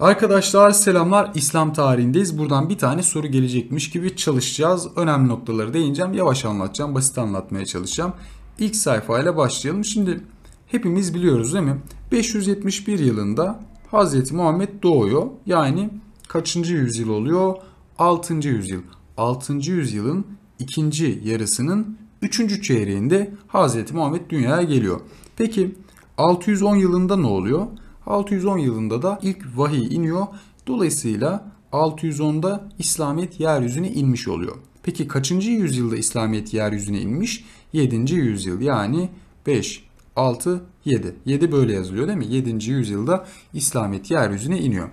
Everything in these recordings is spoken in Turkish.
Arkadaşlar selamlar İslam tarihindeyiz. Buradan bir tane soru gelecekmiş gibi çalışacağız. Önemli noktaları değineceğim. Yavaş anlatacağım. Basit anlatmaya çalışacağım. İlk sayfayla başlayalım. Şimdi hepimiz biliyoruz değil mi? 571 yılında Hazreti Muhammed doğuyor. Yani kaçıncı yüzyıl oluyor? 6. yüzyıl. 6. yüzyılın ikinci yarısının 3. çeyreğinde Hazreti Muhammed dünyaya geliyor. Peki 610 yılında ne oluyor? 610 yılında da ilk vahiy iniyor. Dolayısıyla 610'da İslamiyet yeryüzüne inmiş oluyor. Peki kaçıncı yüzyılda İslamiyet yeryüzüne inmiş? 7. yüzyıl yani 5, 6, 7. 7 böyle yazılıyor değil mi? 7. yüzyılda İslamiyet yeryüzüne iniyor.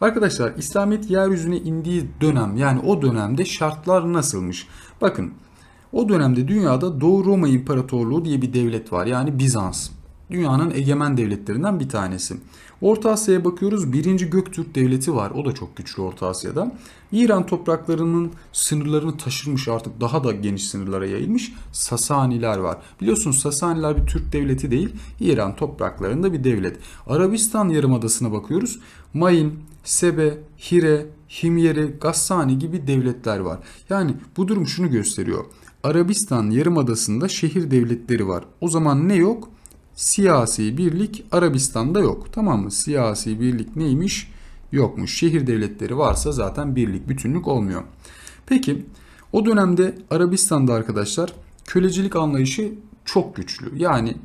Arkadaşlar İslamiyet yeryüzüne indiği dönem yani o dönemde şartlar nasılmış? Bakın o dönemde dünyada Doğu Roma İmparatorluğu diye bir devlet var yani Bizans. Dünyanın egemen devletlerinden bir tanesi. Orta Asya'ya bakıyoruz. Birinci Göktürk Devleti var. O da çok güçlü Orta Asya'da. İran topraklarının sınırlarını taşırmış artık daha da geniş sınırlara yayılmış Sasaniler var. Biliyorsunuz Sasaniler bir Türk devleti değil. İran topraklarında bir devlet. Arabistan Yarımadası'na bakıyoruz. Mayin, Sebe, Hire, Himyeri, Gassani gibi devletler var. Yani bu durum şunu gösteriyor. Arabistan Yarımadası'nda şehir devletleri var. O zaman ne yok? siyasi birlik Arabistan'da yok. Tamam mı? Siyasi birlik neymiş? Yokmuş. Şehir devletleri varsa zaten birlik, bütünlük olmuyor. Peki o dönemde Arabistan'da arkadaşlar kölecilik anlayışı çok güçlü. Yani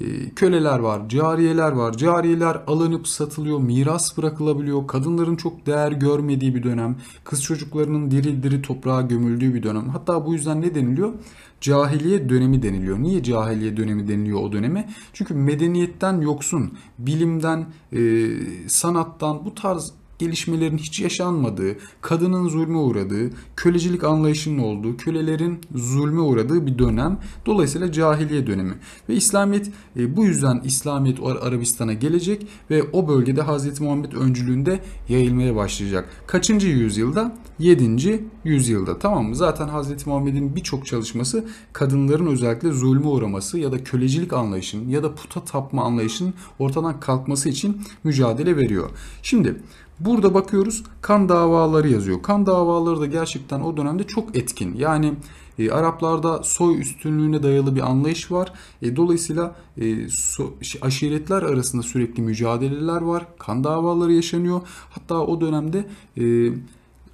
ee, köleler var, cariyeler var. Cariyeler alınıp satılıyor, miras bırakılabiliyor. Kadınların çok değer görmediği bir dönem. Kız çocuklarının diri diri toprağa gömüldüğü bir dönem. Hatta bu yüzden ne deniliyor? Cahiliye dönemi deniliyor. Niye cahiliye dönemi deniliyor o döneme? Çünkü medeniyetten yoksun, bilimden, e, sanattan bu tarz gelişmelerin hiç yaşanmadığı, kadının zulme uğradığı, kölecilik anlayışının olduğu, kölelerin zulme uğradığı bir dönem. Dolayısıyla cahiliye dönemi. Ve İslamiyet e, bu yüzden İslamiyet Arabistan'a gelecek ve o bölgede Hz. Muhammed öncülüğünde yayılmaya başlayacak. Kaçıncı yüzyılda? 7. yüzyılda. Tamam mı? Zaten Hz. Muhammed'in birçok çalışması kadınların özellikle zulme uğraması ya da kölecilik anlayışının ya da puta tapma anlayışının ortadan kalkması için mücadele veriyor. Şimdi Burada bakıyoruz kan davaları yazıyor. Kan davaları da gerçekten o dönemde çok etkin. Yani e, Araplarda soy üstünlüğüne dayalı bir anlayış var. E, dolayısıyla e, so, aşiretler arasında sürekli mücadeleler var. Kan davaları yaşanıyor. Hatta o dönemde e,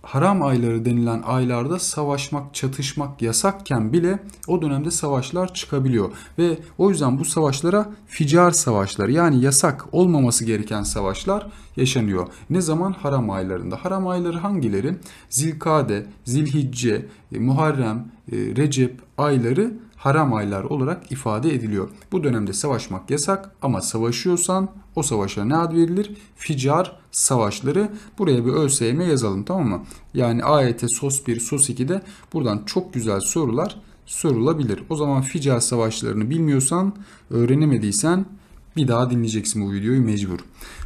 haram ayları denilen aylarda savaşmak, çatışmak yasakken bile o dönemde savaşlar çıkabiliyor. Ve o yüzden bu savaşlara ficar savaşlar yani yasak olmaması gereken savaşlar yaşanıyor. Ne zaman? Haram aylarında. Haram ayları hangileri? Zilkade, Zilhicce, e, Muharrem, e, Recep ayları haram aylar olarak ifade ediliyor. Bu dönemde savaşmak yasak ama savaşıyorsan o savaşa ne ad verilir? Ficar savaşları. Buraya bir ÖSYM yazalım tamam mı? Yani AYT SOS 1, SOS 2'de buradan çok güzel sorular sorulabilir. O zaman Ficar savaşlarını bilmiyorsan, öğrenemediysen bir daha dinleyeceksin bu videoyu mecbur.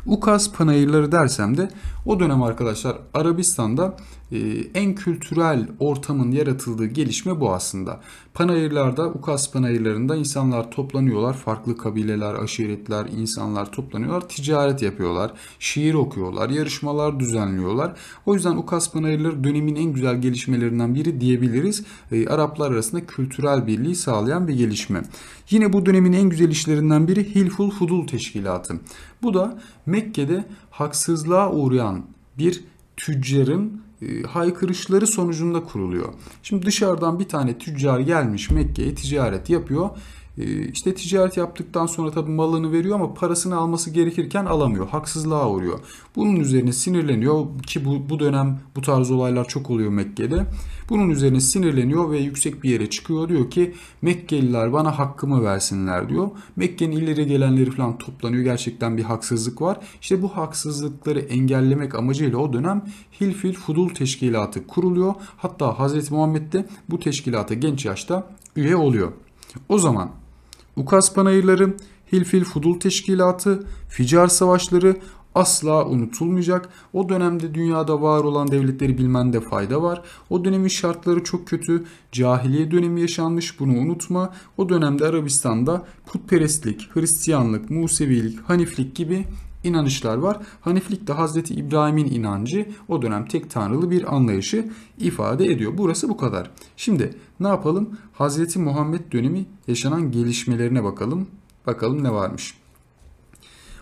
Ukas panayırları dersem de o dönem arkadaşlar Arabistan'da ee, en kültürel ortamın yaratıldığı gelişme bu aslında. Panayırlarda, Ukas panayırlarında insanlar toplanıyorlar. Farklı kabileler, aşiretler, insanlar toplanıyorlar. Ticaret yapıyorlar, şiir okuyorlar, yarışmalar düzenliyorlar. O yüzden Ukas panayırları dönemin en güzel gelişmelerinden biri diyebiliriz. E, Araplar arasında kültürel birliği sağlayan bir gelişme. Yine bu dönemin en güzel işlerinden biri Hilful Fudul Teşkilatı. Bu da Mekke'de haksızlığa uğrayan bir tüccarın e, haykırışları sonucunda kuruluyor. Şimdi dışarıdan bir tane tüccar gelmiş Mekke'ye ticaret yapıyor. Ee, işte ticaret yaptıktan sonra tabii malını veriyor ama parasını alması gerekirken alamıyor. Haksızlığa uğruyor. Bunun üzerine sinirleniyor ki bu, bu dönem bu tarz olaylar çok oluyor Mekke'de. Bunun üzerine sinirleniyor ve yüksek bir yere çıkıyor. Diyor ki Mekkeliler bana hakkımı versinler diyor. Mekke'nin ileri gelenleri falan toplanıyor. Gerçekten bir haksızlık var. İşte bu haksızlıkları engellemek amacıyla o dönem Hilfil Fudul Teşkilatı kuruluyor. Hatta Hazreti Muhammed de bu teşkilata genç yaşta üye oluyor. O zaman Ukas panayırları, Hilfil Fudul Teşkilatı, Ficar Savaşları asla unutulmayacak. O dönemde dünyada var olan devletleri bilmende fayda var. O dönemin şartları çok kötü. Cahiliye dönemi yaşanmış bunu unutma. O dönemde Arabistan'da putperestlik, Hristiyanlık, Musevilik, Haniflik gibi inanışlar var. Haniflik de Hazreti İbrahim'in inancı o dönem tek tanrılı bir anlayışı ifade ediyor. Burası bu kadar. Şimdi ne yapalım? Hazreti Muhammed dönemi yaşanan gelişmelerine bakalım. Bakalım ne varmış.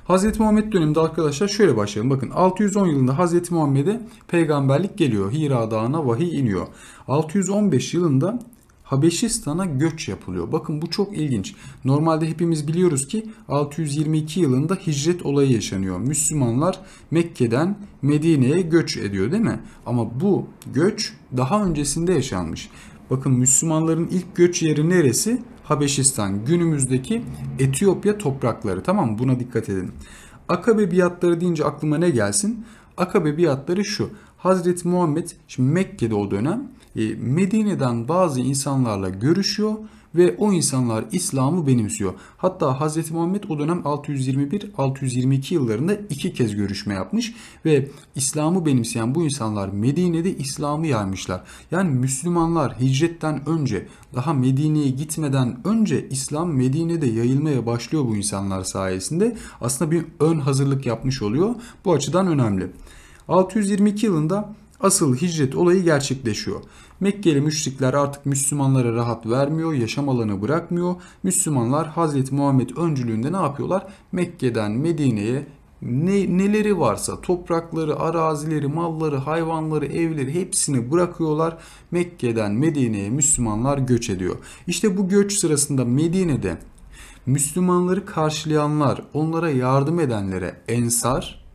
Hazreti Muhammed döneminde arkadaşlar şöyle başlayalım. Bakın 610 yılında Hazreti Muhammed'e peygamberlik geliyor. Hira Dağı'na vahiy iniyor. 615 yılında Habeşistan'a göç yapılıyor. Bakın bu çok ilginç. Normalde hepimiz biliyoruz ki 622 yılında hicret olayı yaşanıyor. Müslümanlar Mekke'den Medine'ye göç ediyor değil mi? Ama bu göç daha öncesinde yaşanmış. Bakın Müslümanların ilk göç yeri neresi? Habeşistan. Günümüzdeki Etiyopya toprakları. Tamam buna dikkat edin. Akabe biatları deyince aklıma ne gelsin? Akabe biatları şu. Hazreti Muhammed şimdi Mekke'de o dönem e, Medine'den bazı insanlarla görüşüyor ve o insanlar İslam'ı benimsiyor. Hatta Hz. Muhammed o dönem 621-622 yıllarında iki kez görüşme yapmış ve İslam'ı benimseyen bu insanlar Medine'de İslam'ı yaymışlar. Yani Müslümanlar hicretten önce daha Medine'ye gitmeden önce İslam Medine'de yayılmaya başlıyor bu insanlar sayesinde. Aslında bir ön hazırlık yapmış oluyor. Bu açıdan önemli. 622 yılında asıl hicret olayı gerçekleşiyor. Mekkeli müşrikler artık Müslümanlara rahat vermiyor, yaşam alanı bırakmıyor. Müslümanlar Hazreti Muhammed öncülüğünde ne yapıyorlar? Mekke'den Medine'ye ne, neleri varsa toprakları, arazileri, malları, hayvanları, evleri hepsini bırakıyorlar. Mekke'den Medine'ye Müslümanlar göç ediyor. İşte bu göç sırasında Medine'de Müslümanları karşılayanlar, onlara yardım edenlere ensar,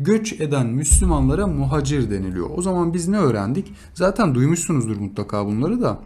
göç eden Müslümanlara muhacir deniliyor. O zaman biz ne öğrendik? Zaten duymuşsunuzdur mutlaka bunları da.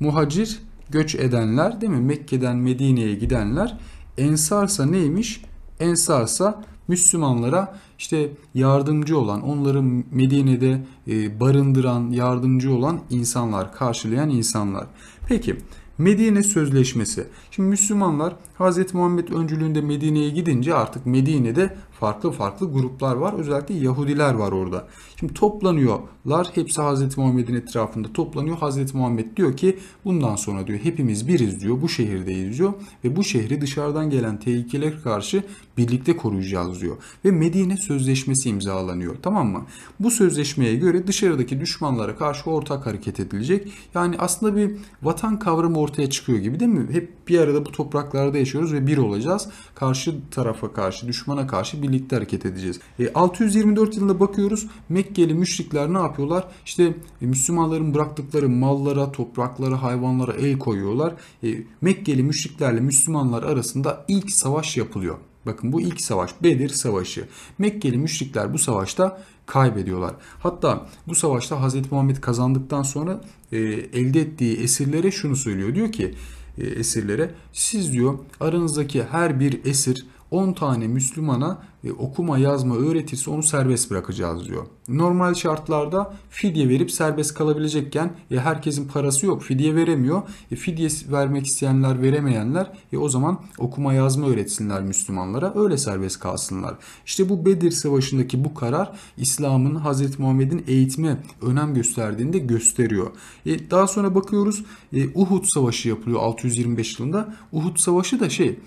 Muhacir göç edenler değil mi? Mekke'den Medine'ye gidenler. Ensarsa neymiş? Ensarsa Müslümanlara işte yardımcı olan, onları Medine'de e, barındıran, yardımcı olan insanlar, karşılayan insanlar. Peki Medine Sözleşmesi. Şimdi Müslümanlar Hz. Muhammed öncülüğünde Medine'ye gidince artık Medine'de farklı farklı gruplar var. Özellikle Yahudiler var orada. Şimdi toplanıyorlar. Hepsi Hz. Muhammed'in etrafında toplanıyor. Hz. Muhammed diyor ki bundan sonra diyor hepimiz biriz diyor. Bu şehirdeyiz diyor. Ve bu şehri dışarıdan gelen tehlikeler karşı birlikte koruyacağız diyor. Ve Medine Sözleşmesi imzalanıyor. Tamam mı? Bu sözleşmeye göre dışarıdaki düşmanlara karşı ortak hareket edilecek. Yani aslında bir vatan kavramı ortaya çıkıyor gibi değil mi? Hep bir arada bu topraklarda yaşıyoruz ve bir olacağız. Karşı tarafa karşı, düşmana karşı birlikte hareket edeceğiz. E, 624 yılında bakıyoruz Mekkeli müşrikler ne yapıyorlar? İşte e, Müslümanların bıraktıkları mallara, topraklara, hayvanlara el koyuyorlar. E, Mekkeli müşriklerle Müslümanlar arasında ilk savaş yapılıyor. Bakın bu ilk savaş Bedir Savaşı. Mekkeli müşrikler bu savaşta kaybediyorlar. Hatta bu savaşta Hz. Muhammed kazandıktan sonra e, elde ettiği esirlere şunu söylüyor. Diyor ki e, esirlere. Siz diyor aranızdaki her bir esir 10 tane Müslümana e, okuma yazma öğretilse onu serbest bırakacağız diyor. Normal şartlarda fidye verip serbest kalabilecekken e, herkesin parası yok fidye veremiyor. E, fidye vermek isteyenler veremeyenler e, o zaman okuma yazma öğretsinler Müslümanlara öyle serbest kalsınlar. İşte bu Bedir Savaşı'ndaki bu karar İslam'ın Hz. Muhammed'in eğitime önem gösterdiğini de gösteriyor. E, daha sonra bakıyoruz e, Uhud Savaşı yapılıyor 625 yılında. Uhud Savaşı da şey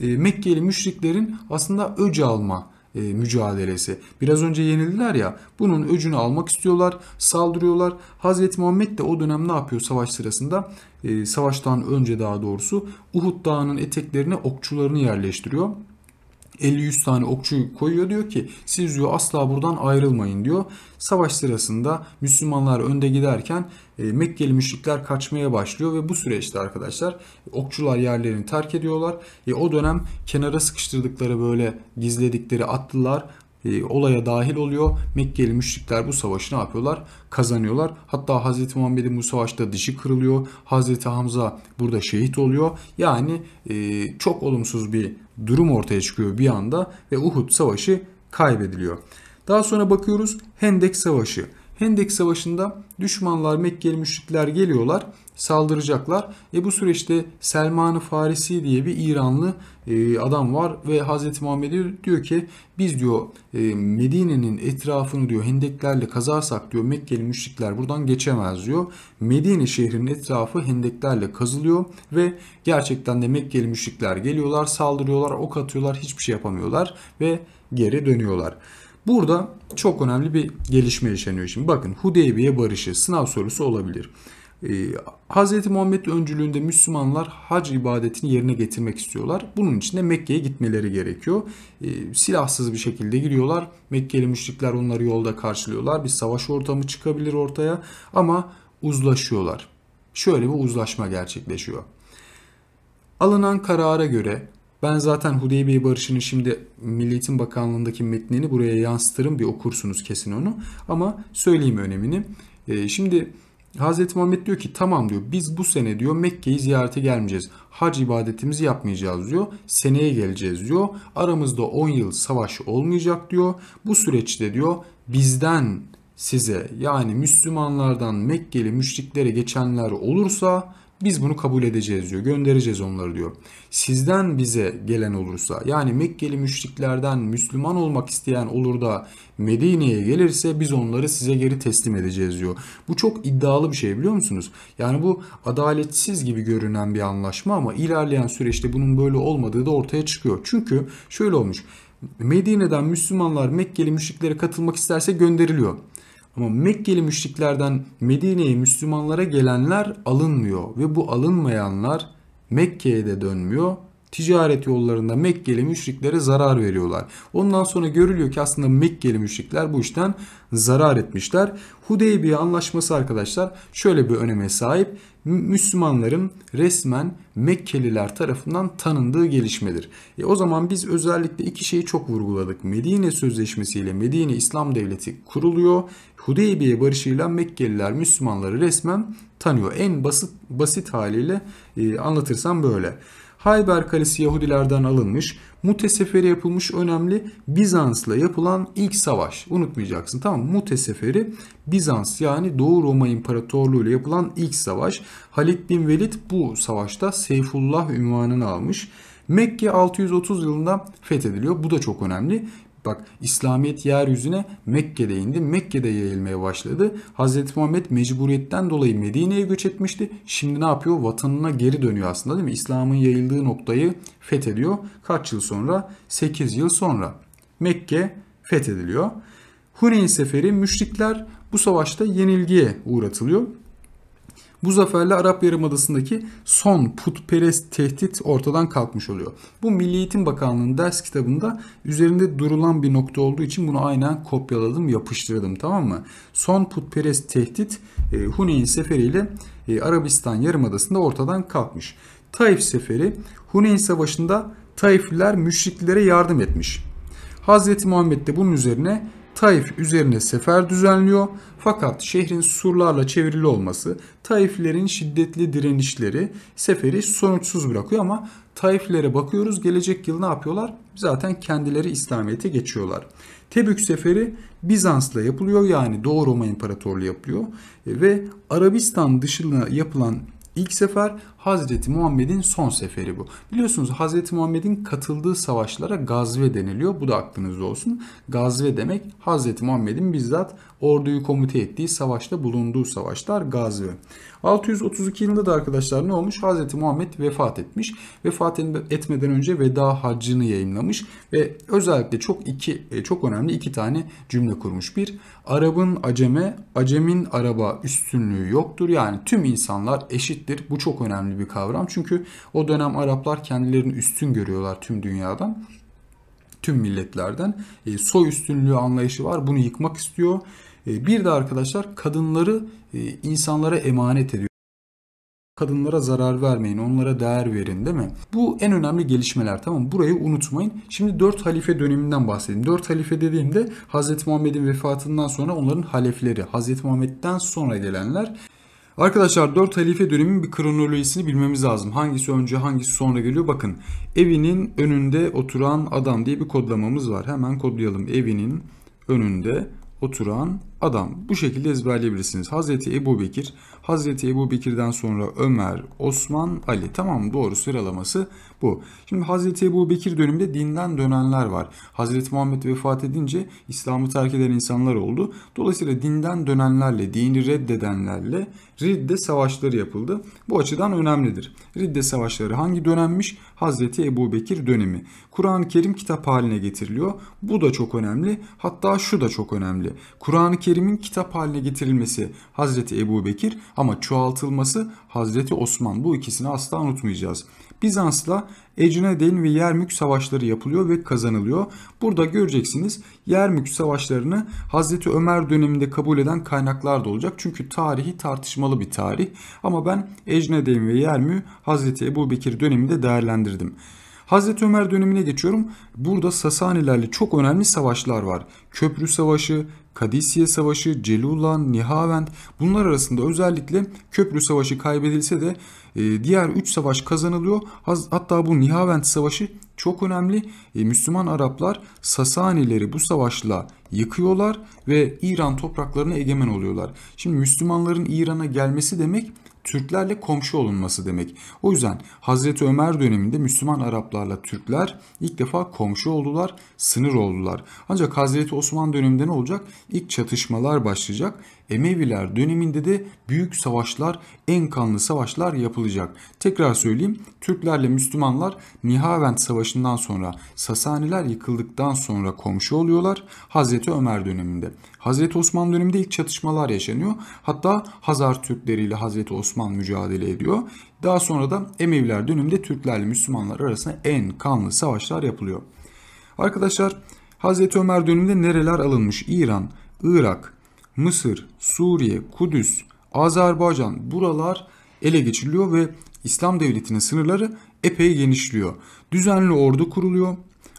e, Mekkeli müşriklerin aslında öc alma e, mücadelesi. Biraz önce yenildiler ya bunun öcünü almak istiyorlar, saldırıyorlar. Hazreti Muhammed de o dönem ne yapıyor savaş sırasında? E, savaştan önce daha doğrusu Uhud Dağı'nın eteklerine okçularını yerleştiriyor. 50-100 tane okçuyu koyuyor diyor ki siz diyor asla buradan ayrılmayın diyor. Savaş sırasında Müslümanlar önde giderken e, Mekkeli müşrikler kaçmaya başlıyor ve bu süreçte arkadaşlar e, okçular yerlerini terk ediyorlar. E, o dönem kenara sıkıştırdıkları böyle gizledikleri atlılar e, olaya dahil oluyor. Mekkeli müşrikler bu savaşı ne yapıyorlar? Kazanıyorlar. Hatta Hz. Muhammed'in bu savaşta dişi kırılıyor. Hz. Hamza burada şehit oluyor. Yani e, çok olumsuz bir durum ortaya çıkıyor bir anda ve Uhud savaşı kaybediliyor. Daha sonra bakıyoruz Hendek Savaşı. Hendek Savaşı'nda düşmanlar Mekkeli müşrikler geliyorlar saldıracaklar. E bu süreçte Selman-ı Farisi diye bir İranlı e, adam var ve Hazreti Muhammed diyor, ki biz diyor e, Medine'nin etrafını diyor hendeklerle kazarsak diyor Mekkeli müşrikler buradan geçemez diyor. Medine şehrinin etrafı hendeklerle kazılıyor ve gerçekten de Mekkeli müşrikler geliyorlar saldırıyorlar ok atıyorlar hiçbir şey yapamıyorlar ve geri dönüyorlar. Burada çok önemli bir gelişme yaşanıyor. Şimdi bakın Hudeybiye Barışı sınav sorusu olabilir. Ee, Hz. Muhammed öncülüğünde Müslümanlar hac ibadetini yerine getirmek istiyorlar. Bunun için de Mekke'ye gitmeleri gerekiyor. Ee, silahsız bir şekilde giriyorlar. Mekkeli müşrikler onları yolda karşılıyorlar. Bir savaş ortamı çıkabilir ortaya ama uzlaşıyorlar. Şöyle bir uzlaşma gerçekleşiyor. Alınan karara göre ben zaten Hudeybiye Barışı'nın şimdi Milli Bakanlığı'ndaki metnini buraya yansıtırım. Bir okursunuz kesin onu. Ama söyleyeyim önemini. Ee, şimdi Hz. Muhammed diyor ki tamam diyor biz bu sene diyor Mekke'yi ziyarete gelmeyeceğiz. Hac ibadetimizi yapmayacağız diyor. Seneye geleceğiz diyor. Aramızda 10 yıl savaş olmayacak diyor. Bu süreçte diyor bizden size yani Müslümanlardan Mekkeli müşriklere geçenler olursa biz bunu kabul edeceğiz diyor. Göndereceğiz onları diyor. Sizden bize gelen olursa yani Mekkeli müşriklerden Müslüman olmak isteyen olur da Medine'ye gelirse biz onları size geri teslim edeceğiz diyor. Bu çok iddialı bir şey biliyor musunuz? Yani bu adaletsiz gibi görünen bir anlaşma ama ilerleyen süreçte bunun böyle olmadığı da ortaya çıkıyor. Çünkü şöyle olmuş. Medine'den Müslümanlar Mekkeli müşriklere katılmak isterse gönderiliyor. Ama Mekkeli müşriklerden Medine'ye Müslümanlara gelenler alınmıyor ve bu alınmayanlar Mekke'ye de dönmüyor ticaret yollarında Mekkeli müşriklere zarar veriyorlar. Ondan sonra görülüyor ki aslında Mekkeli müşrikler bu işten zarar etmişler. Hudeybiye anlaşması arkadaşlar şöyle bir öneme sahip. Müslümanların resmen Mekkeliler tarafından tanındığı gelişmedir. E o zaman biz özellikle iki şeyi çok vurguladık. Medine Sözleşmesi ile Medine İslam Devleti kuruluyor. Hudeybiye barışıyla Mekkeliler Müslümanları resmen tanıyor. En basit basit haliyle e, anlatırsam böyle. Hayber Kalesi Yahudilerden alınmış. muteseferi yapılmış önemli Bizans'la yapılan ilk savaş. Unutmayacaksın tamam mı? Mute Bizans yani Doğu Roma İmparatorluğu ile yapılan ilk savaş. Halid bin Velid bu savaşta Seyfullah ünvanını almış. Mekke 630 yılında fethediliyor. Bu da çok önemli. Bak İslamiyet yeryüzüne Mekke'de indi. Mekke'de yayılmaya başladı. Hz. Muhammed mecburiyetten dolayı Medine'ye göç etmişti. Şimdi ne yapıyor? Vatanına geri dönüyor aslında değil mi? İslam'ın yayıldığı noktayı fethediyor. Kaç yıl sonra? 8 yıl sonra. Mekke fethediliyor. Huneyn seferi müşrikler bu savaşta yenilgiye uğratılıyor. Bu zaferle Arap Yarımadası'ndaki son putperest tehdit ortadan kalkmış oluyor. Bu Milli Eğitim Bakanlığı'nın ders kitabında üzerinde durulan bir nokta olduğu için bunu aynen kopyaladım, yapıştırdım tamam mı? Son putperest tehdit e, Huneyn seferiyle e, Arabistan Yarımadası'nda ortadan kalkmış. Taif seferi Huneyn Savaşı'nda Taifliler müşriklere yardım etmiş. Hazreti Muhammed de bunun üzerine Taif üzerine sefer düzenliyor fakat şehrin surlarla çevrili olması Taiflerin şiddetli direnişleri seferi sonuçsuz bırakıyor ama Taiflere bakıyoruz gelecek yıl ne yapıyorlar? Zaten kendileri İslamiyet'e geçiyorlar. Tebük seferi Bizans'la yapılıyor yani Doğu Roma İmparatorluğu yapılıyor ve Arabistan dışına yapılan ilk sefer Hazreti Muhammed'in son seferi bu. Biliyorsunuz Hazreti Muhammed'in katıldığı savaşlara gazve deniliyor. Bu da aklınızda olsun. Gazve demek Hazreti Muhammed'in bizzat orduyu komite ettiği savaşta bulunduğu savaşlar gazve. 632 yılında da arkadaşlar ne olmuş? Hazreti Muhammed vefat etmiş. Vefat etmeden önce veda haccını yayınlamış ve özellikle çok iki e, çok önemli iki tane cümle kurmuş. Bir, Arabın aceme, acemin araba üstünlüğü yoktur. Yani tüm insanlar eşittir. Bu çok önemli önemli bir kavram. Çünkü o dönem Araplar kendilerini üstün görüyorlar tüm dünyadan. Tüm milletlerden. E, soy üstünlüğü anlayışı var. Bunu yıkmak istiyor. E, bir de arkadaşlar kadınları e, insanlara emanet ediyor. Kadınlara zarar vermeyin, onlara değer verin değil mi? Bu en önemli gelişmeler tamam Burayı unutmayın. Şimdi 4 halife döneminden bahsedeyim. 4 halife dediğimde Hz. Muhammed'in vefatından sonra onların halefleri, Hz. Muhammed'den sonra gelenler Arkadaşlar 4 halife dönemin bir kronolojisini bilmemiz lazım. Hangisi önce hangisi sonra geliyor. Bakın evinin önünde oturan adam diye bir kodlamamız var. Hemen kodlayalım. Evinin önünde oturan adam. Bu şekilde ezberleyebilirsiniz. Hazreti Ebu Bekir, Hazreti Ebu Bekir'den sonra Ömer, Osman, Ali. Tamam Doğru sıralaması bu. Şimdi Hazreti Ebu Bekir döneminde dinden dönenler var. Hazreti Muhammed vefat edince İslam'ı terk eden insanlar oldu. Dolayısıyla dinden dönenlerle, dini reddedenlerle Ridde savaşları yapıldı. Bu açıdan önemlidir. Ridde savaşları hangi dönemmiş? Hazreti Ebu Bekir dönemi. Kur'an-ı Kerim kitap haline getiriliyor. Bu da çok önemli. Hatta şu da çok önemli. Kur'an-ı Kerim Kerim'in kitap haline getirilmesi Hazreti Ebu Bekir ama çoğaltılması Hazreti Osman. Bu ikisini asla unutmayacağız. Bizans'la Ecnedeyn ve Yermük savaşları yapılıyor ve kazanılıyor. Burada göreceksiniz Yermük savaşlarını Hazreti Ömer döneminde kabul eden kaynaklar da olacak. Çünkü tarihi tartışmalı bir tarih. Ama ben Ecnedeyn ve Yermü Hazreti Ebu Bekir döneminde değerlendirdim. Hazreti Ömer dönemine geçiyorum. Burada Sasanilerle çok önemli savaşlar var. Köprü Savaşı, Kadisiye Savaşı, Celulan, Nihavend bunlar arasında özellikle Köprü Savaşı kaybedilse de e, diğer 3 savaş kazanılıyor. Hatta bu Nihavend Savaşı çok önemli. E, Müslüman Araplar Sasanileri bu savaşla yıkıyorlar ve İran topraklarına egemen oluyorlar. Şimdi Müslümanların İran'a gelmesi demek Türklerle komşu olunması demek. O yüzden Hazreti Ömer döneminde Müslüman Araplarla Türkler ilk defa komşu oldular, sınır oldular. Ancak Hazreti Osman döneminde ne olacak? İlk çatışmalar başlayacak Emeviler döneminde de büyük savaşlar, en kanlı savaşlar yapılacak. Tekrar söyleyeyim Türklerle Müslümanlar Nihavent Savaşı'ndan sonra Sasaniler yıkıldıktan sonra komşu oluyorlar Hazreti Ömer döneminde. Hazreti Osman döneminde ilk çatışmalar yaşanıyor. Hatta Hazar Türkleri ile Hazreti Osman mücadele ediyor. Daha sonra da Emeviler döneminde Türklerle Müslümanlar arasında en kanlı savaşlar yapılıyor. Arkadaşlar Hazreti Ömer döneminde nereler alınmış? İran, Irak, Mısır, Suriye, Kudüs, Azerbaycan buralar ele geçiriliyor ve İslam devletinin sınırları epey genişliyor. Düzenli ordu kuruluyor,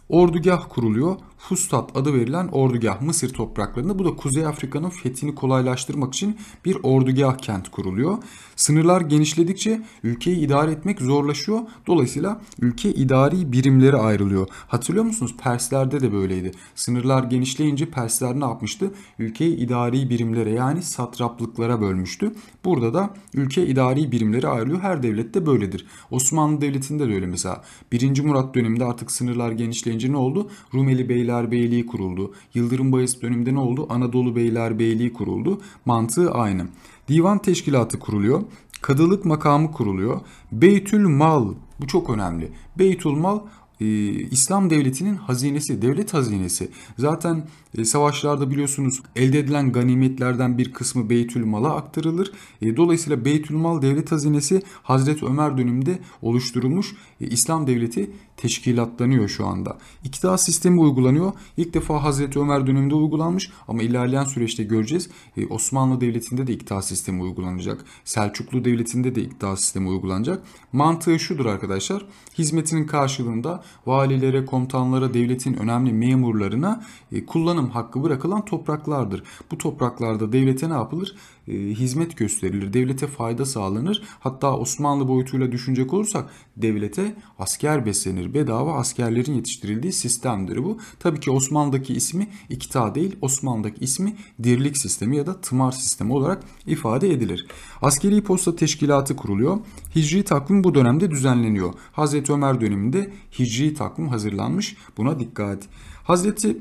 ordugah kuruluyor. Fustat adı verilen ordugah Mısır topraklarında bu da Kuzey Afrika'nın fethini kolaylaştırmak için bir ordugah kent kuruluyor. Sınırlar genişledikçe ülkeyi idare etmek zorlaşıyor. Dolayısıyla ülke idari birimlere ayrılıyor. Hatırlıyor musunuz? Perslerde de böyleydi. Sınırlar genişleyince Persler ne yapmıştı? Ülkeyi idari birimlere yani satraplıklara bölmüştü. Burada da ülke idari birimlere ayrılıyor. Her devlette de böyledir. Osmanlı Devleti'nde de öyle mesela. 1. Murat döneminde artık sınırlar genişleyince ne oldu? Rumeli Beyler Beylerbeyliği kuruldu. Yıldırım Bayezid döneminde ne oldu? Anadolu Beylerbeyliği kuruldu. Mantığı aynı. Divan teşkilatı kuruluyor. Kadılık makamı kuruluyor. Beytül Mal bu çok önemli. Beytül Mal e, İslam devletinin hazinesi, devlet hazinesi. Zaten e, savaşlarda biliyorsunuz elde edilen ganimetlerden bir kısmı Beytül Mal'a aktarılır. E, dolayısıyla Beytül Mal devlet hazinesi Hazreti Ömer döneminde oluşturulmuş İslam devleti teşkilatlanıyor şu anda. İktidar sistemi uygulanıyor. İlk defa Hazreti Ömer döneminde uygulanmış ama ilerleyen süreçte göreceğiz. E, Osmanlı Devleti'nde de iktidar sistemi uygulanacak. Selçuklu Devleti'nde de iktidar sistemi uygulanacak. Mantığı şudur arkadaşlar. Hizmetinin karşılığında valilere, komutanlara, devletin önemli memurlarına e, kullanım hakkı bırakılan topraklardır. Bu topraklarda devlete ne yapılır? E, hizmet gösterilir. Devlete fayda sağlanır. Hatta Osmanlı boyutuyla düşünecek olursak devlete asker beslenir bedava askerlerin yetiştirildiği sistemdir bu. Tabii ki Osmanlı'daki ismi ikta değil Osmanlı'daki ismi dirlik sistemi ya da tımar sistemi olarak ifade edilir. Askeri posta teşkilatı kuruluyor. Hicri takvim bu dönemde düzenleniyor. Hazreti Ömer döneminde hicri takvim hazırlanmış buna dikkat. Hazreti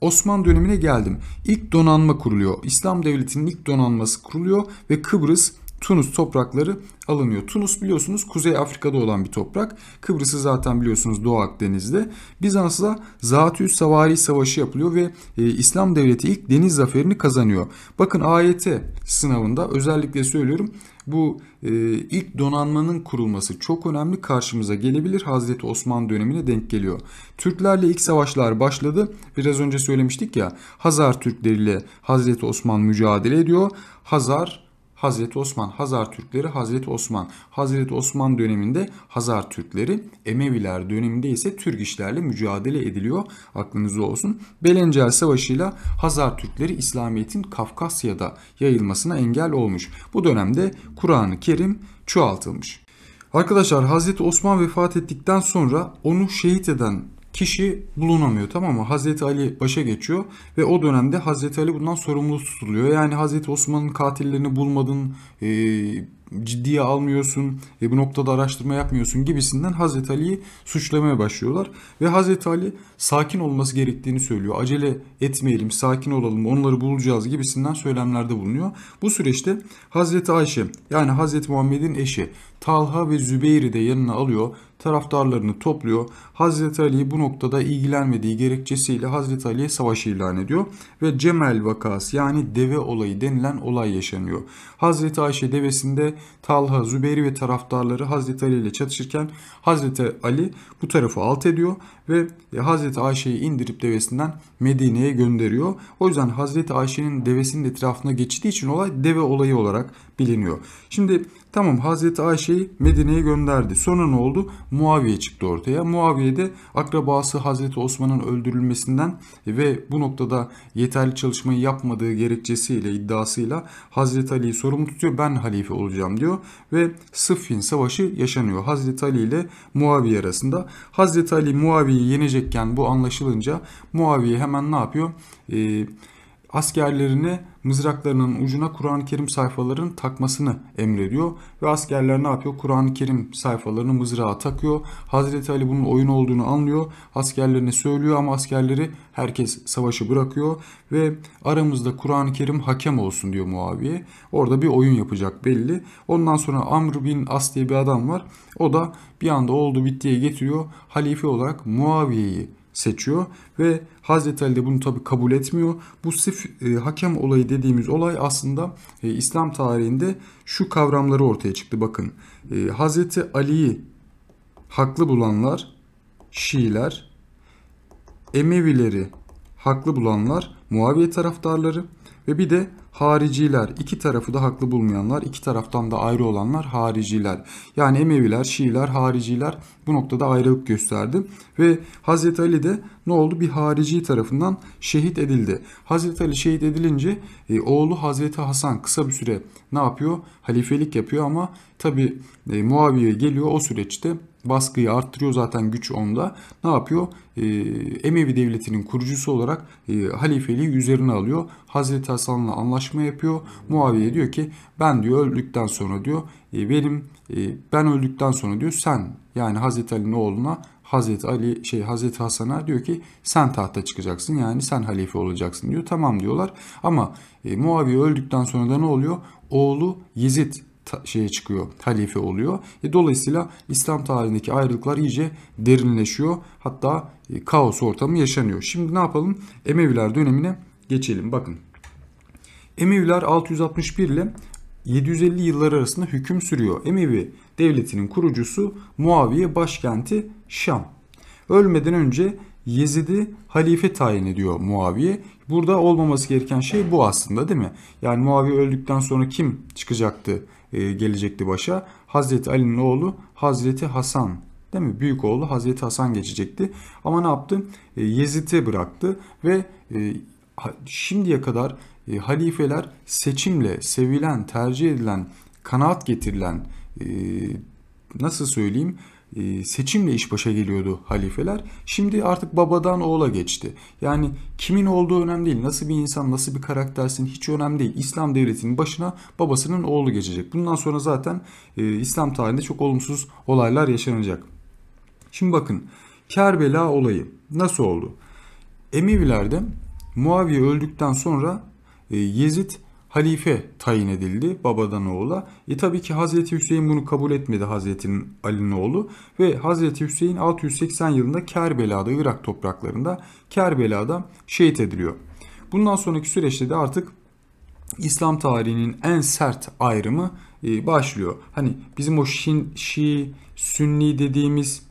Osman dönemine geldim. İlk donanma kuruluyor. İslam devletinin ilk donanması kuruluyor ve Kıbrıs Tunus toprakları alınıyor. Tunus biliyorsunuz Kuzey Afrika'da olan bir toprak. Kıbrıs'ı zaten biliyorsunuz Doğu Akdeniz'de. Bizans'la Zatüs Savari Savaşı yapılıyor ve e, İslam Devleti ilk deniz zaferini kazanıyor. Bakın AYT sınavında özellikle söylüyorum bu e, ilk donanmanın kurulması çok önemli karşımıza gelebilir. Hazreti Osman dönemine denk geliyor. Türklerle ilk savaşlar başladı. Biraz önce söylemiştik ya Hazar Türkleriyle Hazreti Osman mücadele ediyor. Hazar Hazreti Osman, Hazar Türkleri Hazreti Osman, Hazreti Osman döneminde Hazar Türkleri, Emeviler döneminde ise Türk işlerle mücadele ediliyor. Aklınızda olsun. Belencel Savaşı ile Hazar Türkleri İslamiyet'in Kafkasya'da yayılmasına engel olmuş. Bu dönemde Kur'an-ı Kerim çoğaltılmış. Arkadaşlar Hazreti Osman vefat ettikten sonra onu şehit eden kişi bulunamıyor tamam mı? Hazreti Ali başa geçiyor ve o dönemde Hazreti Ali bundan sorumlu tutuluyor. Yani Hazreti Osman'ın katillerini bulmadın, e, ciddiye almıyorsun, e, bu noktada araştırma yapmıyorsun gibisinden Hazreti Ali'yi suçlamaya başlıyorlar. Ve Hazreti Ali sakin olması gerektiğini söylüyor. Acele etmeyelim, sakin olalım, onları bulacağız gibisinden söylemlerde bulunuyor. Bu süreçte Hazreti Ayşe yani Hazreti Muhammed'in eşi Talha ve Zübeyir'i de yanına alıyor taraftarlarını topluyor. Hazreti Ali bu noktada ilgilenmediği gerekçesiyle Hazreti Ali'ye savaş ilan ediyor ve Cemel vakası yani deve olayı denilen olay yaşanıyor. Hazreti Ayşe devesinde Talha, Zübeyir ve taraftarları Hazreti Ali ile çatışırken Hazreti Ali bu tarafı alt ediyor ve Hazreti Ayşe'yi indirip devesinden Medine'ye gönderiyor. O yüzden Hazreti Ayşe'nin devesinin etrafına geçtiği için olay deve olayı olarak biliniyor. Şimdi Tamam Hazreti Ayşe'yi Medine'ye gönderdi. Sonra ne oldu? Muaviye çıktı ortaya. Muaviye de akrabası Hazreti Osman'ın öldürülmesinden ve bu noktada yeterli çalışmayı yapmadığı gerekçesiyle iddiasıyla Hazreti Ali'yi sorumlu tutuyor. Ben halife olacağım diyor ve Sıffin Savaşı yaşanıyor. Hazreti Ali ile Muaviye arasında. Hazreti Ali Muaviye'yi yenecekken bu anlaşılınca Muaviye hemen ne yapıyor? Ee, askerlerini mızraklarının ucuna Kur'an-ı Kerim sayfalarının takmasını emrediyor. Ve askerler ne yapıyor? Kur'an-ı Kerim sayfalarını mızrağa takıyor. Hazreti Ali bunun oyun olduğunu anlıyor. Askerlerine söylüyor ama askerleri herkes savaşı bırakıyor. Ve aramızda Kur'an-ı Kerim hakem olsun diyor Muaviye. Orada bir oyun yapacak belli. Ondan sonra Amr bin As diye bir adam var. O da bir anda oldu bittiye getiriyor. Halife olarak Muaviye'yi seçiyor ve Hazreti Ali de bunu tabi kabul etmiyor. Bu sif e, hakem olayı dediğimiz olay aslında e, İslam tarihinde şu kavramları ortaya çıktı. Bakın e, Hazreti Ali'yi haklı bulanlar Şiiler, Emevileri haklı bulanlar Muaviye taraftarları ve bir de Hariciler, iki tarafı da haklı bulmayanlar, iki taraftan da ayrı olanlar hariciler. Yani Emeviler, Şiiler, hariciler bu noktada ayrılık gösterdi. Ve Hazreti Ali de ne oldu? Bir harici tarafından şehit edildi. Hazreti Ali şehit edilince e, oğlu Hazreti Hasan kısa bir süre ne yapıyor? Halifelik yapıyor ama tabi e, Muaviye geliyor o süreçte baskıyı arttırıyor zaten güç onda. Ne yapıyor? E, Emevi Devleti'nin kurucusu olarak e, halifeliği üzerine alıyor. Hazreti Hasan'la anlaşma yapıyor. Muaviye diyor ki ben diyor öldükten sonra diyor e, benim e, ben öldükten sonra diyor sen yani Hazreti Ali'nin oğluna Hazreti Ali şey Hazreti Hasan'a diyor ki sen tahta çıkacaksın yani sen halife olacaksın diyor. Tamam diyorlar ama e, Muaviye öldükten sonra da ne oluyor? Oğlu Yezid şeye çıkıyor, halife oluyor. E, dolayısıyla İslam tarihindeki ayrılıklar iyice derinleşiyor. Hatta e, kaos ortamı yaşanıyor. Şimdi ne yapalım? Emeviler dönemine geçelim. Bakın. Emeviler 661 ile 750 yılları arasında hüküm sürüyor. Emevi devletinin kurucusu Muaviye başkenti Şam. Ölmeden önce Yezid'i halife tayin ediyor Muaviye. Burada olmaması gereken şey bu aslında değil mi? Yani Muaviye öldükten sonra kim çıkacaktı e, gelecekti başa. Hazreti Ali'nin oğlu Hazreti Hasan değil mi? Büyük oğlu Hazreti Hasan geçecekti. Ama ne yaptı? E, Yezid'e bıraktı ve e, şimdiye kadar e, halifeler seçimle sevilen, tercih edilen, kanaat getirilen nasıl söyleyeyim? E, seçimle iş başa geliyordu halifeler. Şimdi artık babadan oğula geçti. Yani kimin olduğu önemli değil. Nasıl bir insan, nasıl bir karaktersin hiç önemli değil. İslam devletinin başına babasının oğlu geçecek. Bundan sonra zaten e, İslam tarihinde çok olumsuz olaylar yaşanacak. Şimdi bakın Kerbela olayı nasıl oldu? Emevilerde Muaviye öldükten sonra e, Yezid halife tayin edildi babadan oğula. E tabii ki Hazreti Hüseyin bunu kabul etmedi Hazretinin Ali'nin oğlu ve Hazreti Hüseyin 680 yılında Kerbela'da Irak topraklarında Kerbela'da şehit ediliyor. Bundan sonraki süreçte de artık İslam tarihinin en sert ayrımı e, başlıyor. Hani bizim o Şin, Şii, Sünni dediğimiz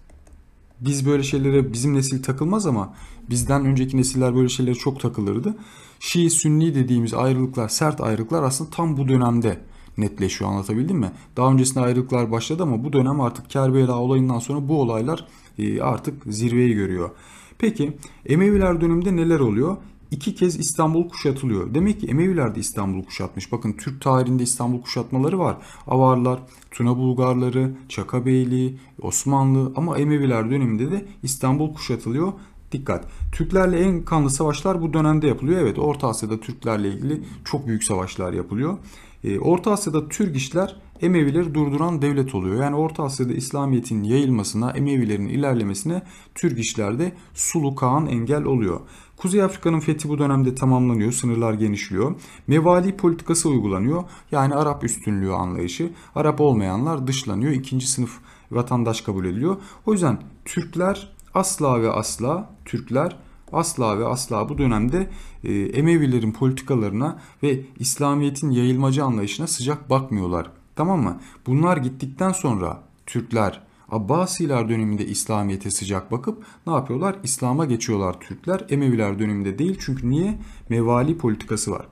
biz böyle şeylere bizim nesil takılmaz ama bizden önceki nesiller böyle şeylere çok takılırdı. Şii Sünni dediğimiz ayrılıklar, sert ayrılıklar aslında tam bu dönemde netleşiyor anlatabildim mi? Daha öncesinde ayrılıklar başladı ama bu dönem artık Kerbela olayından sonra bu olaylar e, artık zirveyi görüyor. Peki Emeviler döneminde neler oluyor? İki kez İstanbul kuşatılıyor. Demek ki Emeviler de İstanbul kuşatmış. Bakın Türk tarihinde İstanbul kuşatmaları var. Avarlar, Tuna Bulgarları, Çaka Beyliği, Osmanlı ama Emeviler döneminde de İstanbul kuşatılıyor. Dikkat. Türklerle en kanlı savaşlar bu dönemde yapılıyor. Evet Orta Asya'da Türklerle ilgili çok büyük savaşlar yapılıyor. E, Orta Asya'da Türk işler Emevileri durduran devlet oluyor. Yani Orta Asya'da İslamiyet'in yayılmasına, Emevilerin ilerlemesine Türk işlerde Sulu Kağan engel oluyor. Kuzey Afrika'nın fethi bu dönemde tamamlanıyor, sınırlar genişliyor. Mevali politikası uygulanıyor. Yani Arap üstünlüğü anlayışı. Arap olmayanlar dışlanıyor, ikinci sınıf vatandaş kabul ediliyor. O yüzden Türkler asla ve asla Türkler asla ve asla bu dönemde e, Emevilerin politikalarına ve İslamiyet'in yayılmacı anlayışına sıcak bakmıyorlar. Tamam mı? Bunlar gittikten sonra Türkler Abbasiler döneminde İslamiyet'e sıcak bakıp ne yapıyorlar? İslam'a geçiyorlar Türkler. Emeviler döneminde değil çünkü niye? Mevali politikası var.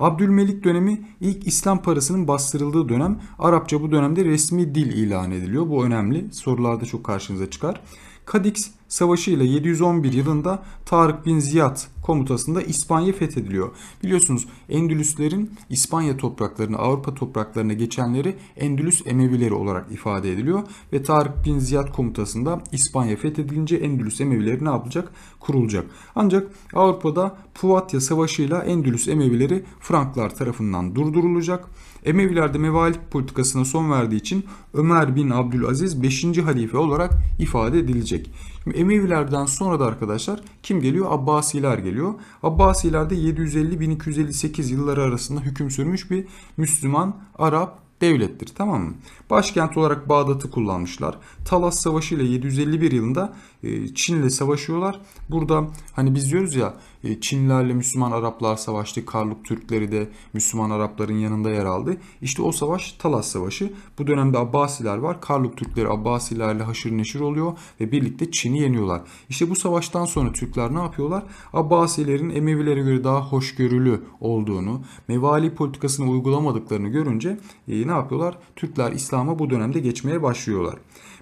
Abdülmelik dönemi ilk İslam parasının bastırıldığı dönem. Arapça bu dönemde resmi dil ilan ediliyor. Bu önemli. Sorularda çok karşınıza çıkar. Kadix Savaşı ile 711 yılında Tarık bin Ziyad komutasında İspanya fethediliyor. Biliyorsunuz Endülüslerin İspanya topraklarına, Avrupa topraklarına geçenleri Endülüs Emevileri olarak ifade ediliyor. Ve Tarık bin Ziyad komutasında İspanya fethedilince Endülüs Emevileri ne yapacak? Kurulacak. Ancak Avrupa'da Puvatya Savaşı ile Endülüs Emevileri Franklar tarafından durdurulacak. Emevilerde mevalik politikasına son verdiği için Ömer bin Abdülaziz 5. halife olarak ifade edilecek. Şimdi Emevilerden sonra da arkadaşlar kim geliyor? Abbasiler geliyor. Abbasiler de 750-1258 yılları arasında hüküm sürmüş bir Müslüman, Arap, devlettir tamam mı? Başkent olarak Bağdat'ı kullanmışlar. Talas Savaşı ile 751 yılında e, Çin'le savaşıyorlar. Burada hani biz diyoruz ya e, Çinlerle Müslüman Araplar savaştı. Karluk Türkleri de Müslüman Arapların yanında yer aldı. İşte o savaş Talas Savaşı. Bu dönemde Abbasiler var. Karluk Türkleri Abbasilerle haşır neşir oluyor ve birlikte Çin'i yeniyorlar. İşte bu savaştan sonra Türkler ne yapıyorlar? Abbasilerin Emevilere göre daha hoşgörülü olduğunu, mevali politikasını uygulamadıklarını görünce e, ne yapıyorlar? Türkler İslam'a bu dönemde geçmeye başlıyorlar.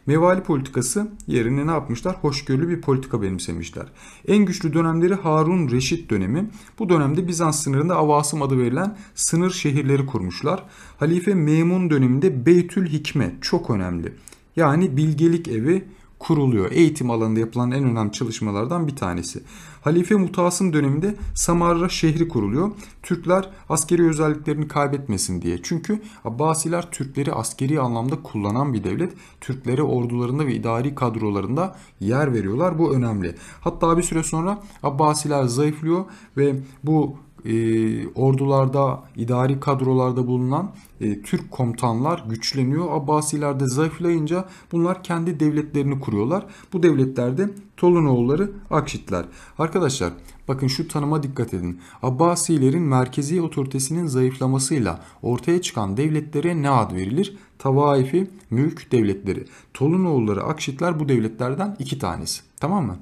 Mevali politikası yerine ne yapmışlar? Hoş hoşgörülü bir politika benimsemişler. En güçlü dönemleri Harun Reşit dönemi. Bu dönemde Bizans sınırında Avasım adı verilen sınır şehirleri kurmuşlar. Halife Memun döneminde Beytül Hikme çok önemli. Yani bilgelik evi, kuruluyor. Eğitim alanında yapılan en önemli çalışmalardan bir tanesi. Halife Mutasım döneminde Samarra şehri kuruluyor. Türkler askeri özelliklerini kaybetmesin diye. Çünkü Abbasiler Türkleri askeri anlamda kullanan bir devlet. Türklere ordularında ve idari kadrolarında yer veriyorlar. Bu önemli. Hatta bir süre sonra Abbasiler zayıflıyor ve bu e, ordularda, idari kadrolarda bulunan e, Türk komutanlar güçleniyor. Abbasiler de zayıflayınca bunlar kendi devletlerini kuruyorlar. Bu devletlerde Tolunoğulları Akşitler. Arkadaşlar bakın şu tanıma dikkat edin. Abbasilerin merkezi otoritesinin zayıflamasıyla ortaya çıkan devletlere ne ad verilir? Tavaifi mülk devletleri. Tolunoğulları Akşitler bu devletlerden iki tanesi. Tamam mı?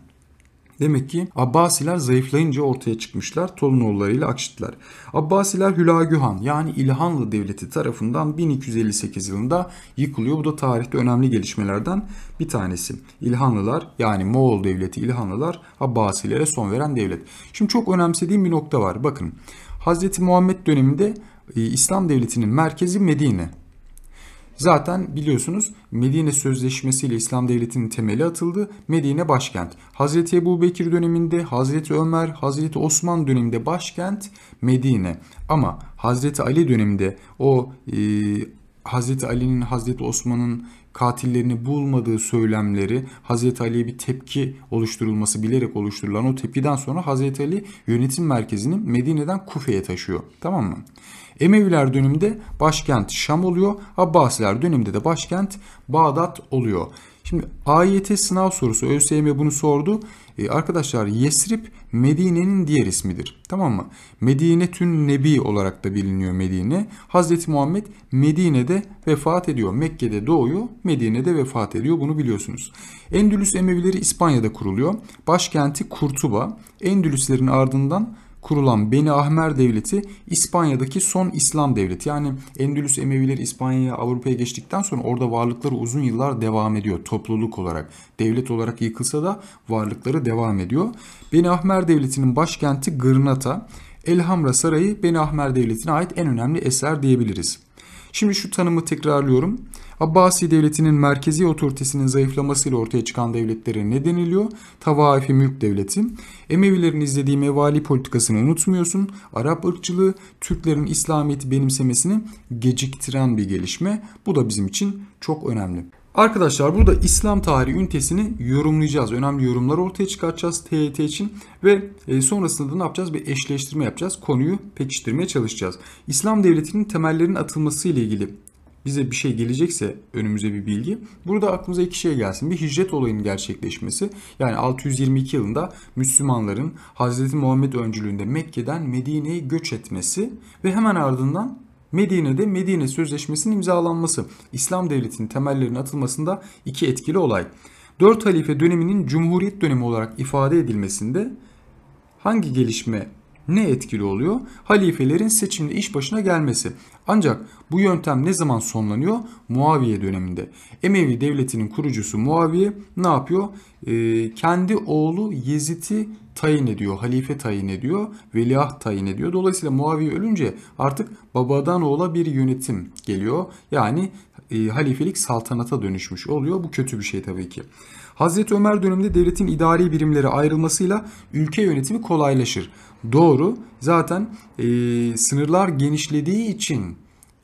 Demek ki Abbasiler zayıflayınca ortaya çıkmışlar Tolunoğulları ile Akşitler. Abbasiler Hülagühan yani İlhanlı Devleti tarafından 1258 yılında yıkılıyor. Bu da tarihte önemli gelişmelerden bir tanesi. İlhanlılar yani Moğol Devleti İlhanlılar Abbasilere son veren devlet. Şimdi çok önemsediğim bir nokta var. Bakın Hazreti Muhammed döneminde e, İslam Devleti'nin merkezi Medine. Zaten biliyorsunuz Medine Sözleşmesi ile İslam devletinin temeli atıldı. Medine başkent. Hazreti Ebu Bekir döneminde, Hazreti Ömer, Hazreti Osman döneminde başkent Medine. Ama Hazreti Ali döneminde o e, Hazreti Ali'nin Hazreti Osman'ın katillerini bulmadığı söylemleri Hazreti Ali'ye bir tepki oluşturulması bilerek oluşturulan o tepkiden sonra Hazreti Ali yönetim merkezini Medine'den Kufe'ye taşıyor. Tamam mı? Emeviler döneminde başkent Şam oluyor. Abbasiler döneminde de başkent Bağdat oluyor. Şimdi AYT sınav sorusu ÖSYM bunu sordu. E, arkadaşlar Yesrib Medine'nin diğer ismidir. Tamam mı? Medine tün Nebi olarak da biliniyor Medine. Hazreti Muhammed Medine'de vefat ediyor. Mekke'de doğuyor, Medine'de vefat ediyor. Bunu biliyorsunuz. Endülüs Emevileri İspanya'da kuruluyor. Başkenti Kurtuba. Endülüslerin ardından kurulan Beni Ahmer Devleti İspanya'daki son İslam devleti. Yani Endülüs Emevileri İspanya'ya Avrupa'ya geçtikten sonra orada varlıkları uzun yıllar devam ediyor topluluk olarak. Devlet olarak yıkılsa da varlıkları devam ediyor. Beni Ahmer Devleti'nin başkenti Gırnata. Elhamra Sarayı Beni Ahmer Devleti'ne ait en önemli eser diyebiliriz. Şimdi şu tanımı tekrarlıyorum. Abbasi Devleti'nin merkezi otoritesinin zayıflamasıyla ortaya çıkan devletlere ne deniliyor? Tavaifi Mülk Devleti. Emevilerin izlediği mevali politikasını unutmuyorsun. Arap ırkçılığı, Türklerin İslamiyet'i benimsemesini geciktiren bir gelişme. Bu da bizim için çok önemli. Arkadaşlar burada İslam tarihi ünitesini yorumlayacağız. Önemli yorumlar ortaya çıkartacağız TET için ve e, sonrasında da ne yapacağız? Bir eşleştirme yapacağız. Konuyu pekiştirmeye çalışacağız. İslam devletinin temellerinin atılması ile ilgili bize bir şey gelecekse önümüze bir bilgi. Burada aklımıza iki şey gelsin. Bir hicret olayının gerçekleşmesi. Yani 622 yılında Müslümanların Hazreti Muhammed öncülüğünde Mekke'den Medine'ye göç etmesi ve hemen ardından Medine'de Medine Sözleşmesi'nin imzalanması İslam devletinin temellerinin atılmasında iki etkili olay. Dört halife döneminin cumhuriyet dönemi olarak ifade edilmesinde hangi gelişme ne etkili oluyor? Halifelerin seçimle iş başına gelmesi. Ancak bu yöntem ne zaman sonlanıyor? Muaviye döneminde. Emevi devletinin kurucusu Muaviye ne yapıyor? Ee, kendi oğlu Yezid'i tayin ediyor, halife tayin ediyor, veliaht tayin ediyor. Dolayısıyla Muaviye ölünce artık babadan oğula bir yönetim geliyor. Yani e, halifelik saltanata dönüşmüş oluyor. Bu kötü bir şey tabii ki. Hazreti Ömer döneminde devletin idari birimleri ayrılmasıyla ülke yönetimi kolaylaşır. Doğru. Zaten e, sınırlar genişlediği için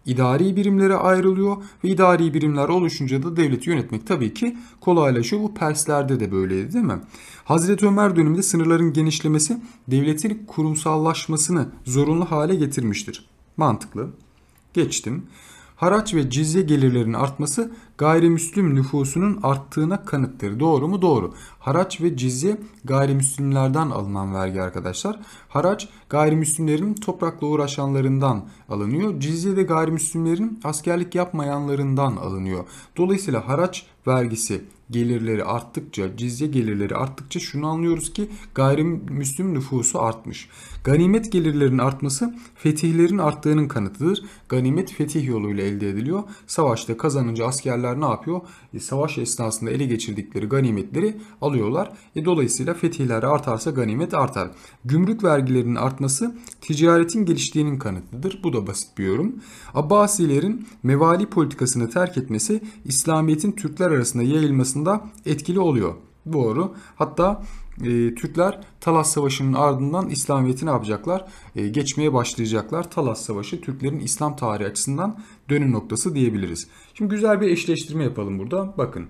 idari birimlere ayrılıyor ve idari birimler oluşunca da devleti yönetmek tabii ki kolaylaşıyor. Bu Perslerde de böyleydi değil mi? Hazreti Ömer döneminde sınırların genişlemesi devletin kurumsallaşmasını zorunlu hale getirmiştir. Mantıklı. Geçtim haraç ve cizye gelirlerinin artması gayrimüslim nüfusunun arttığına kanıttır. Doğru mu? Doğru. Haraç ve cizye gayrimüslimlerden alınan vergi arkadaşlar. Haraç gayrimüslimlerin toprakla uğraşanlarından alınıyor. Cizye de gayrimüslimlerin askerlik yapmayanlarından alınıyor. Dolayısıyla haraç vergisi gelirleri arttıkça, cizye gelirleri arttıkça şunu anlıyoruz ki gayrimüslim nüfusu artmış. Ganimet gelirlerinin artması fetihlerin arttığının kanıtıdır. Ganimet fetih yoluyla elde ediliyor. Savaşta kazanınca askerler ne yapıyor? E, savaş esnasında ele geçirdikleri ganimetleri alıyorlar. E, dolayısıyla fetihler artarsa ganimet artar. Gümrük vergilerinin artması ticaretin geliştiğinin kanıtıdır. Bu da basit bir yorum. Abbasilerin mevali politikasını terk etmesi İslamiyet'in Türkler arasında yayılmasında etkili oluyor. Doğru. Hatta e, Türkler Talas Savaşı'nın ardından İslamiyet'i ne yapacaklar? E, geçmeye başlayacaklar. Talas Savaşı Türklerin İslam tarihi açısından dönüm noktası diyebiliriz. Şimdi güzel bir eşleştirme yapalım burada. Bakın.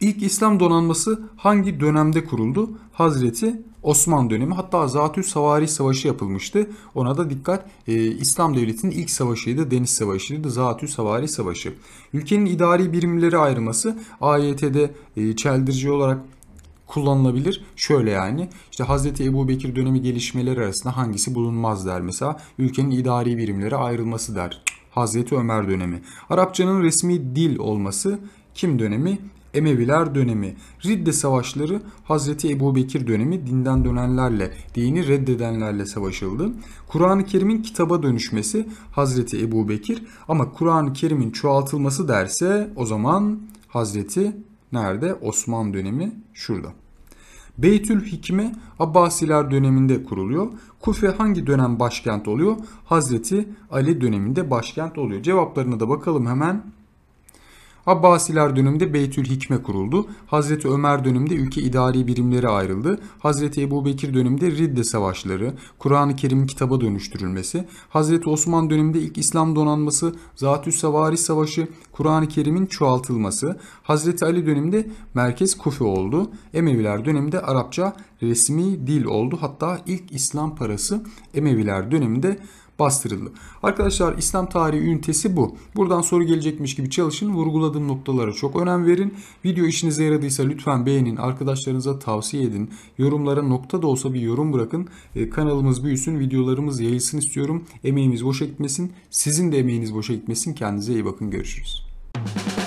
İlk İslam donanması hangi dönemde kuruldu? Hazreti Osman dönemi hatta Zatü Savari Savaşı yapılmıştı. Ona da dikkat e, İslam Devleti'nin ilk savaşıydı. Deniz Savaşı'ydı. Zatü Savari Savaşı. Ülkenin idari birimleri ayrılması AYT'de e, çeldirici olarak kullanılabilir. Şöyle yani işte Hazreti Ebu Bekir dönemi gelişmeleri arasında hangisi bulunmaz der mesela. Ülkenin idari birimlere ayrılması der. Hazreti Ömer dönemi. Arapçanın resmi dil olması kim dönemi? Emeviler dönemi, Ridde savaşları Hazreti Ebu Bekir dönemi dinden dönenlerle, dini reddedenlerle savaşıldı. Kur'an-ı Kerim'in kitaba dönüşmesi Hazreti Ebu Bekir ama Kur'an-ı Kerim'in çoğaltılması derse o zaman Hazreti Nerede? Osman dönemi şurada. Beytül Hikme Abbasiler döneminde kuruluyor. Kufe hangi dönem başkent oluyor? Hazreti Ali döneminde başkent oluyor. Cevaplarına da bakalım hemen. Abbasiler döneminde Beytül Hikme kuruldu. Hazreti Ömer döneminde ülke idari birimleri ayrıldı. Hazreti Ebu Bekir döneminde Ridde savaşları, Kur'an-ı Kerim'in kitaba dönüştürülmesi, Hazreti Osman döneminde ilk İslam donanması, Zatü Sevari Savaşı, Kur'an-ı Kerim'in çoğaltılması, Hazreti Ali döneminde merkez Kufi oldu. Emeviler döneminde Arapça resmi dil oldu. Hatta ilk İslam parası Emeviler döneminde bastırıldı. Arkadaşlar İslam tarihi ünitesi bu. Buradan soru gelecekmiş gibi çalışın. Vurguladığım noktalara çok önem verin. Video işinize yaradıysa lütfen beğenin. Arkadaşlarınıza tavsiye edin. Yorumlara nokta da olsa bir yorum bırakın. E, kanalımız büyüsün. Videolarımız yayılsın istiyorum. Emeğimiz boşa gitmesin. Sizin de emeğiniz boşa gitmesin. Kendinize iyi bakın. Görüşürüz. Müzik